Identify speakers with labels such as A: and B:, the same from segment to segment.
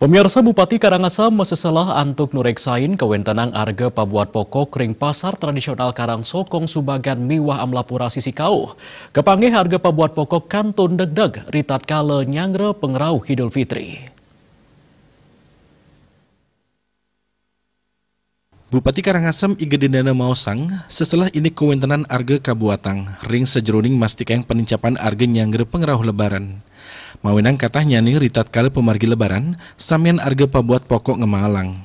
A: Pemirsa Bupati Karangasem meseselah antuk nureksain kewentenang arga pabuat pokok kering pasar tradisional Karang Sokong Subagan Miwah Amlapura sisi kau Kepangge harga pabuat pokok kantun deg-deg ritat kale nyangre pengerau Hidul Fitri. Bupati Karangasem
B: Igedendana Mausang, setelah ini kewentenan arga kabuatang, ring sejeruning mastikeng penincapan arga Nyangre pengerau lebaran. Mawenang katanya nih ritat kali pemargi lebaran, samian arga pabuat pokok ngemalang.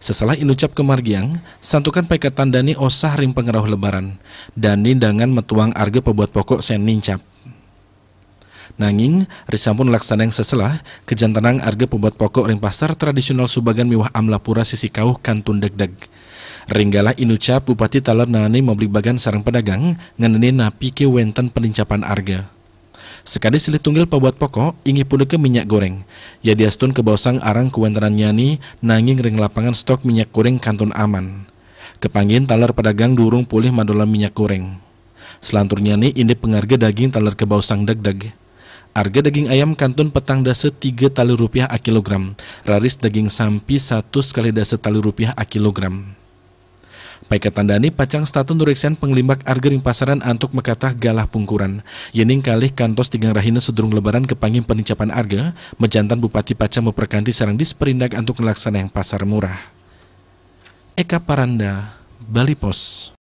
B: Sesalah inucap kemargiang, santukan pekatan dani osah ring pengerauh lebaran, dan nindangan metuang arga pembuat pokok sen nincap. Nanging, risampun laksanang seselah, kejantanang arga pembuat pokok ring pasar tradisional subagan miwah amlapura sisi kauh kantun deg-deg. Ringgalah inucap bupati talar nani membeli bagan sarang pedagang, nganeni napi ke wenten penincapan arga. Sekali silih tunggil pabuat pokok, ingin ingi ke minyak goreng. Ya diastun ke bawasang arang kuwentaran nyani, nanging ring lapangan stok minyak goreng kantun aman. Kepanggin talar pedagang durung pulih madola minyak goreng. Selantur nyani ini pengarga daging talar ke bawasang deg-deg. Harga daging ayam kantun petang dasa tiga tali rupiah a kilogram. Raris daging sampi satu sekali dasa tali rupiah a kilogram. Paika tandani pacang statun nuriksen penglimbak argering pasaran antuk mekatah galah pungkuran. Yening kalih kantos tigang rahina sedurung lebaran kepangin penicapan arga, mejantan Bupati Pacang memperkanti sarang disperindak antuk melaksana yang pasar murah. Eka Paranda, Bali Pos.